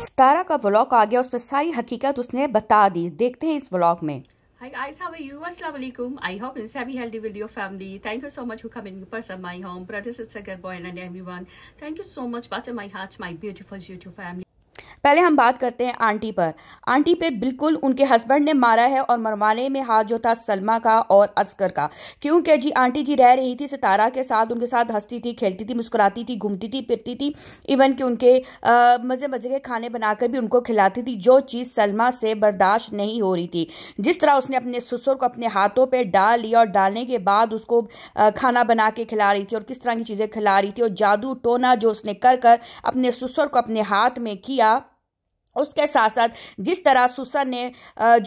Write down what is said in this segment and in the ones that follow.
सतारा का व्लॉग आ गया उसमें सारी हकीकत उसने बता दी देखते हैं इस व्लॉग में Hi guys, how are you? Assalamu alaikum. I hope it's happy, healthy with your family. Thank you so much for coming to my home, brothers, sister, girl, boy, and everyone. Thank you so much, butter my heart, my beautiful YouTube family. पहले हम बात करते हैं aunty पर aunty पे बिल्कुल उनके husband ने मारा है और मरवाने में हाथ जो था सलमा का और असकर का क्योंकि जी आंटी जी रह रही थी सितारा के साथ उनके साथ हंसती थी खेलती थी मुस्कुराती थी घूमती थी फिरती थी इवन कि उनके मज़े मज़े के खाने बनाकर भी उनको खिलाती थी जो चीज़ सलमा से बर्दाश्त नहीं हो रही थी जिस तरह उसने अपने ससुर को अपने हाथों पर डाल लिया और डालने के बाद उसको खाना बना के खिला रही थी और किस तरह की चीज़ें खिला रही थी और जादू टोना जो उसने कर कर अपने ससुर को अपने हाथ में किया उसके साथ साथ जिस तरह सुसन ने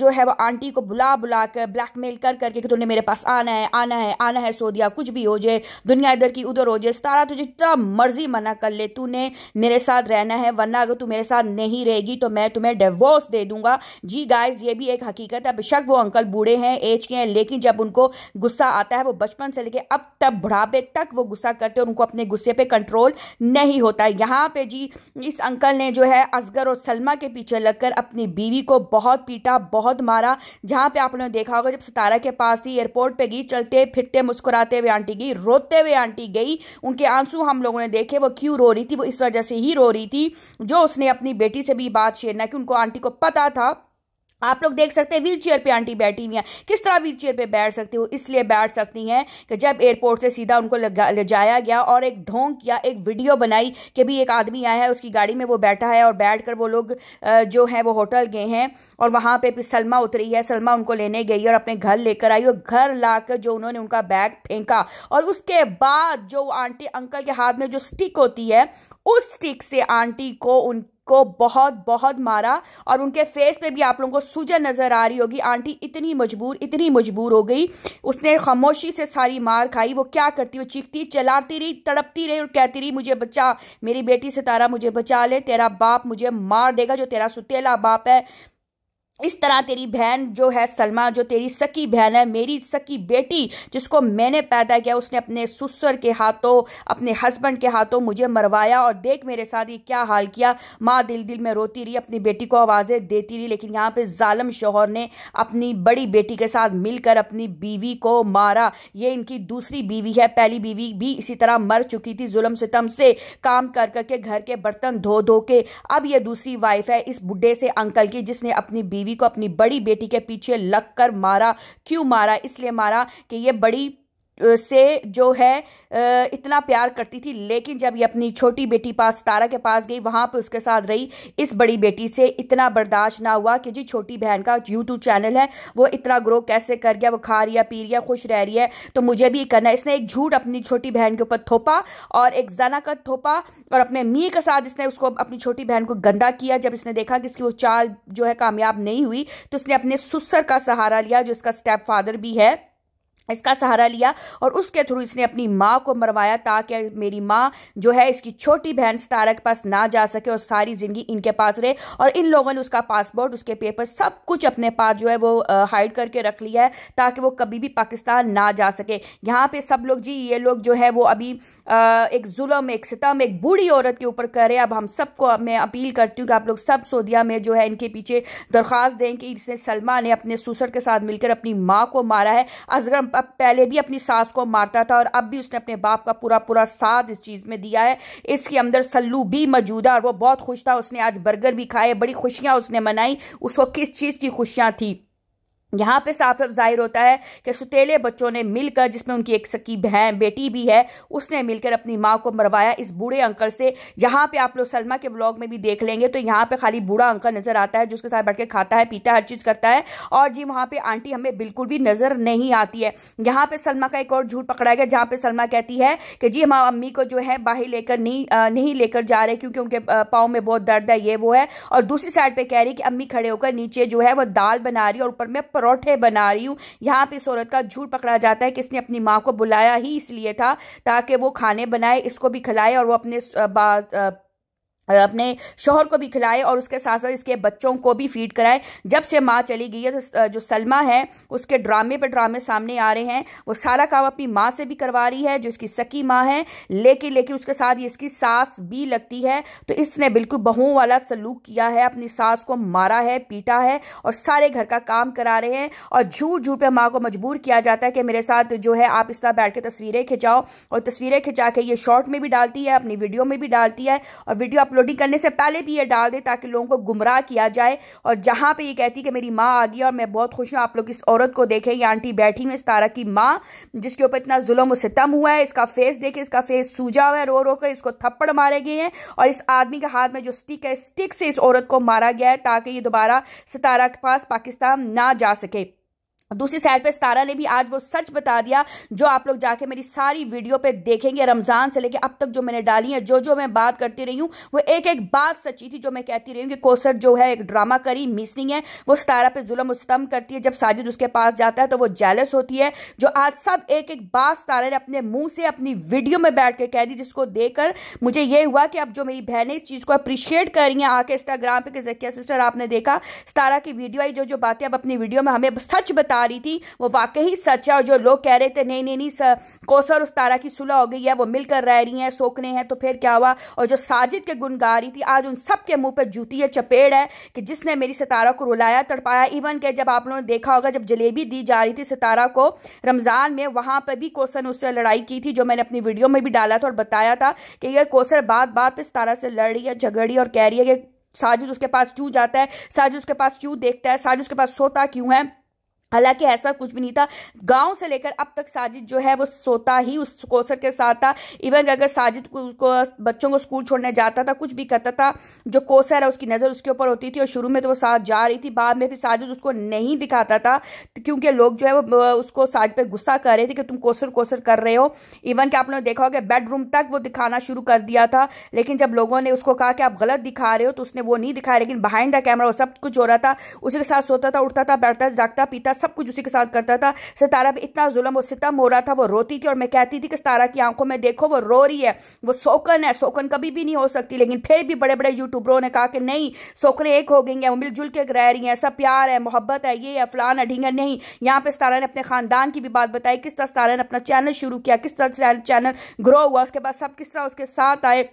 जो है वो आंटी को बुला बुला कर ब्लैकमेल कर करके कि तुमने मेरे पास आना है आना है आना है सो दिया कुछ भी हो जाए दुनिया इधर की उधर हो जाए तारा तुझे जितना मर्जी मना कर ले तूने मेरे साथ रहना है वरना अगर तू मेरे साथ नहीं रहेगी तो मैं तुम्हें डिवोर्स दे दूंगा जी गाइज ये भी एक हकीकत है बेशक वो अंकल बूढ़े हैं एज के हैं लेकिन जब उनको गुस्सा आता है वो बचपन से लेके अब तक बुढ़ापे तक वो गुस्सा करते और उनको अपने गुस्से पर कंट्रोल नहीं होता यहाँ पर जी इस अंकल ने जो है असगर और सलमा के पीछे लगकर अपनी बीवी को बहुत पीटा बहुत मारा जहाँ पे आप लोगों ने देखा होगा जब सितारा के पास थी एयरपोर्ट पे गई चलते फिरते मुस्कुराते हुए आंटी गई रोते हुए आंटी गई उनके आंसू हम लोगों ने देखे वो क्यों रो रही थी वो इस वजह से ही रो रही थी जो उसने अपनी बेटी से भी बात शेयर ना कि उनको आंटी को पता था आप लोग देख सकते हैं व्हील चेयर पर आंटी बैठी हुई हैं किस तरह व्हील चेयर पर बैठ सकती हो इसलिए बैठ सकती हैं कि जब एयरपोर्ट से सीधा उनको ले जाया गया और एक ढोंग किया एक वीडियो बनाई कि भी एक आदमी आया है उसकी गाड़ी में वो बैठा है और बैठ कर वो लोग जो हैं वो होटल गए हैं और वहाँ पर भी सलमा उतरी है सलमा उनको लेने गई और अपने घर लेकर आई और घर ला कर जो उन्होंने उनका बैग फेंका और उसके बाद जो आंटी अंकल के हाथ में जो स्टिक होती है उस स्टिक से आंटी को उन को बहुत बहुत मारा और उनके फेस पे भी आप लोगों को सूजन नज़र आ रही होगी आंटी इतनी मजबूर इतनी मजबूर हो गई उसने खामोशी से सारी मार खाई वो क्या करती वो चीखती चलाती रही तड़पती रही और कहती रही मुझे बचा मेरी बेटी सितारा मुझे बचा ले तेरा बाप मुझे मार देगा जो तेरा सुतेला बाप है इस तरह तेरी बहन जो है सलमा जो तेरी सकी बहन है मेरी सकी बेटी जिसको मैंने पैदा किया उसने अपने ससुर के हाथों अपने हस्बैंड के हाथों मुझे मरवाया और देख मेरे साथ ये क्या हाल किया माँ दिल दिल में रोती रही अपनी बेटी को आवाज़ें देती रही लेकिन यहाँ पे जालम शोहर ने अपनी बड़ी बेटी के साथ मिलकर अपनी बीवी को मारा ये इनकी दूसरी बीवी है पहली बीवी भी इसी तरह मर चुकी थी जुलम सितम से काम कर करके घर के बर्तन धो धो के अब ये दूसरी वाइफ है इस बुढ़े से अंकल की जिसने अपनी बीवी बीवी को अपनी बड़ी बेटी के पीछे लग कर मारा क्यों मारा इसलिए मारा कि ये बड़ी से जो है इतना प्यार करती थी लेकिन जब ये अपनी छोटी बेटी पास तारा के पास गई वहाँ पे उसके साथ रही इस बड़ी बेटी से इतना बर्दाश्त ना हुआ कि जी छोटी बहन का यूट्यूब चैनल है वो इतना ग्रो कैसे कर गया वो खा रही है पी रही है खुश रह रही है तो मुझे भी करना है इसने एक झूठ अपनी छोटी बहन के ऊपर थोपा और एक जना का थोपा और अपने मी के साथ इसने उसको अपनी छोटी बहन को गंदा किया जब इसने देखा कि इसकी वो चाल जो है कामयाब नहीं हुई तो उसने अपने सुसर का सहारा लिया जो इसका स्टेप फादर भी है इसका सहारा लिया और उसके थ्रू इसने अपनी माँ को मरवाया ताकि मेरी माँ जो है इसकी छोटी बहन सितारा के पास ना जा सके और सारी ज़िंदगी इनके पास रहे और इन लोगों ने उसका पासपोर्ट उसके पेपर सब कुछ अपने पास जो है वो हाइड करके रख लिया है ताकि वो कभी भी पाकिस्तान ना जा सके यहाँ पर सब लोग जी ये लोग जो है वो अभी आ, एक जुल्म एक सितम एक बूढ़ी औरत के ऊपर करे अब हम सबको मैं अपील करती हूँ कि आप लोग सब सोदिया में जो है इनके पीछे दरख्वास्त दें कि इसने सलमा ने अपने सुसर के साथ मिलकर अपनी माँ को मारा है असगर अब पहले भी अपनी सास को मारता था और अब भी उसने अपने बाप का पूरा पूरा साथ इस चीज़ में दिया है इसके अंदर सल्लू भी मौजूद है और वो बहुत खुश था उसने आज बर्गर भी खाए बड़ी खुशियाँ उसने मनाई उसको किस चीज़ की खुशियाँ थी यहाँ पे साफ साफ जाहिर होता है कि सुतेले बच्चों ने मिलकर जिसमें उनकी एक सकी बहन बेटी भी है उसने मिलकर अपनी माँ को मरवाया इस बूढ़े अंकल से जहाँ पे आप लोग सलमा के व्लॉग में भी देख लेंगे तो यहाँ पे खाली बूढ़ा अंकल नज़र आता है जो उसके साथ बैठ के खाता है पीता है हर चीज़ करता है और जी वहाँ पर आंटी हमें बिल्कुल भी नज़र नहीं आती है यहाँ पर सलमा का एक और झूठ पकड़ा गया जहाँ पर सलमा कहती है कि जी हम अम्मी को जो है बाहर लेकर नहीं नहीं लेकर जा रहे क्योंकि उनके पाँव में बहुत दर्द है ये वो है और दूसरी साइड पर कह रही कि अम्मी खड़े होकर नीचे जो है वह दाल बना रही है और ऊपर में परोठे बना रही हूँ यहाँ पे इस औरत का झूठ पकड़ा जाता है कि इसने अपनी माँ को बुलाया ही इसलिए था ताकि वो खाने बनाए इसको भी खिलाए और वो अपने अपने शोहर को भी खिलाए और उसके साथ साथ इसके बच्चों को भी फीड कराए जब से माँ चली गई है तो जो सलमा है उसके ड्रामे पर ड्रामे सामने आ रहे हैं वो सारा काम अपनी माँ से भी करवा रही है जो इसकी सकी माँ है लेकिन लेकिन उसके साथ इसकी सास भी लगती है तो इसने बिल्कुल बहुओं वाला सलूक किया है अपनी सास को मारा है पीटा है और सारे घर का काम करा रहे हैं और झूठ झूठ पर माँ को मजबूर किया जाता है कि मेरे साथ जो है आप इस तरह बैठ के तस्वीरें खिंचाओ और तस्वीरें खिंचा के ये शॉर्ट में भी डालती है अपनी वीडियो में भी डालती है और वीडियो अपलोड अपलोडिंग करने से पहले भी ये डाल दें ताकि लोगों को गुमराह किया जाए और जहाँ पर ये कहती कि मेरी माँ आ गई और मैं बहुत खुश हूँ आप लोग इस औरत को देखें ये आंटी बैठी हुई इस तारा की माँ जिसके ऊपर इतना जुलम सितम हुआ है इसका फेस देखे इसका फेस सूजा हुआ है रो रो कर इसको थप्पड़ मारे गए हैं और इस आदमी के हाथ में जो स्टिक है स्टिक से इस औरत को मारा गया है ताकि ये दोबारा सितारा के पास पाकिस्तान ना जा सके दूसरी साइड पे सतारा ने भी आज वो सच बता दिया जो आप लोग जाके मेरी सारी वीडियो पे देखेंगे रमज़ान से लेके अब तक जो मैंने डाली है जो जो मैं बात करती रही हूँ वो एक एक बात सच्ची थी जो मैं कहती रही हूँ कि कोसर जो है एक ड्रामा करी मिसनिंग है वो सतारा पे जुलम उस्तम करती है जब साजिद उसके पास जाता है तो वो जैलस होती है जो आज सब एक एक बात सतारा ने अपने मुँह से अपनी वीडियो में बैठ के कह दी जिसको देकर मुझे ये हुआ कि अब जो मेरी बहनें इस चीज़ को अप्रिशिएट कर रही हैं आके इंस्टाग्राम पर जकिया सिस्टर आपने देखा सतारा की वीडियो आई जो जो बातें अब अपनी वीडियो में हमें सच बता आ रही थी वो वाकई सच है और जो लोग कह रहे थे नहीं नहीं नहीं कोसर उस तारा की सुलह हो गई है वो मिलकर रह रही हैं सोखने हैं तो फिर क्या हुआ और जो साजिद के गुण गा रही थी आज उन सब के मुंह पर जूती है चपेड़ है कि जिसने मेरी सितारा को रुलाया तड़पाया इवन के जब आप लोगों ने देखा होगा जब जलेबी दी जा रही थी सितारा को रमज़ान में वहाँ पर भी कोसर ने उससे लड़ाई की थी जो मैंने अपनी वीडियो में भी डाला था और बताया था कि यह कोसर बात बात पर सितारा से लड़ रही है झगड़ रही है और कह रही है कि साजिद उसके पास क्यों जाता है साजिद उसके पास क्यों देखता है साजिद उसके पास सोता क्यों है हालांकि ऐसा कुछ भी नहीं था गांव से लेकर अब तक साजिद जो है वो सोता ही उस कोसर के साथ था इवन अगर साजिद को, बच्चों को स्कूल छोड़ने जाता था कुछ भी करता था जो कोसर है उसकी नज़र उसके ऊपर होती थी और शुरू में तो वो साथ जा रही थी बाद में भी साजिद उसको नहीं दिखाता था क्योंकि लोग जो है वो उसको साजिद पर गुस्सा कर रहे थे कि तुम कोसर कोसर कर रहे हो इवन कि आपने देखा होगा बेडरूम तक वो दिखाना शुरू कर दिया था लेकिन जब लोगों ने उसको कहा कि आप गलत दिखा रहे हो तो उसने वो नहीं दिखाया लेकिन बिहाइंड द कैमरा वो सब कुछ हो रहा था उसी के साथ सोता था उठता था बैठता जागता पीता सब कुछ उसी के साथ करता था सितारा भी इतना जुल्म और सितम हो रहा था वो रोती थी और मैं कहती थी कि सितारा की आंखों में देखो वो रो रही है वो सोकन है सोकन कभी भी नहीं हो सकती लेकिन फिर भी बड़े बड़े यूट्यूबरों ने कहा कि नहीं सोकने एक हो गई हैं वो मिलजुल के रह रही हैं सब प्यार है मोहब्बत है ये है फलान है ढींगन नहीं यहाँ पर सितारा ने अपने खानदान की भी बात बताई किस तरह सितारा ने अपना चैनल शुरू किया किस तरह चैनल ग्रो हुआ उसके बाद सब किस तरह उसके साथ आए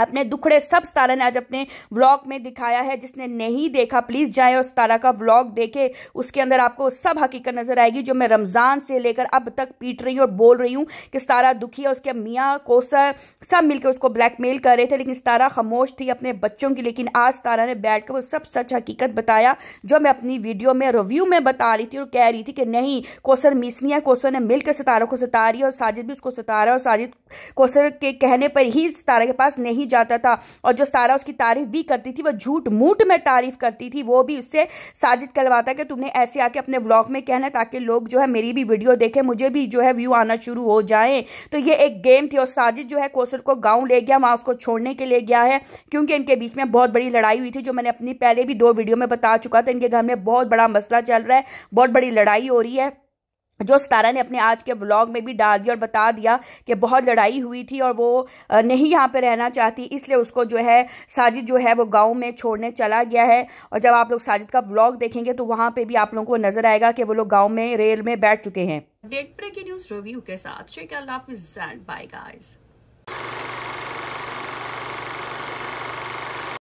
अपने दुखड़े सब सितारा ने आज अपने व्लॉग में दिखाया है जिसने नहीं देखा प्लीज़ जाए और तारा का व्लॉग देखे उसके अंदर आपको सब हकीकत नज़र आएगी जो मैं रमज़ान से लेकर अब तक पीट रही हूँ और बोल रही हूँ कि तारा दुखी है उसके मियाँ कोसर सब मिलकर उसको ब्लैकमेल कर रहे थे लेकिन तारा खामोश थी अपने बच्चों की लेकिन आज तारा ने बैठ कर वो सब सच हकीकत बताया जो मैं अपनी वीडियो में रिव्यू में बता रही थी और कह रही थी कि नहीं कोसर मिसनिया है कोसर ने मिलकर सितारों को सता रही है और साजिद भी उसको सितारा और साजिद कोसर के कहने पर ही सितारा के पास नहीं नहीं जाता था और जो सारा उसकी तारीफ भी करती थी वह झूठ मूठ में तारीफ करती थी वो भी उससे साजिद करवाता कि तुमने ऐसे आके अपने व्लॉग में कहना ताकि लोग जो है मेरी भी वीडियो देखें मुझे भी जो है व्यू आना शुरू हो जाए तो ये एक गेम थी और साजिद जो है कोसर को गाँव ले गया वहाँ उसको छोड़ने के लिए गया है क्योंकि इनके बीच में बहुत बड़ी लड़ाई हुई थी जो मैंने अपनी पहले भी दो वीडियो में बता चुका था इनके घर में बहुत बड़ा मसला चल रहा है बहुत बड़ी लड़ाई हो रही है जो सतारा ने अपने आज के व्लॉग में भी डाल दिया और बता दिया कि बहुत लड़ाई हुई थी और वो नहीं यहाँ पे रहना चाहती इसलिए उसको जो है साजिद जो है वो गांव में छोड़ने चला गया है और जब आप लोग साजिद का व्लॉग देखेंगे तो वहाँ पे भी आप लोगों को नजर आएगा कि वो लोग गाँव में रेल में बैठ चुके हैं न्यूज रिव्यू के साथ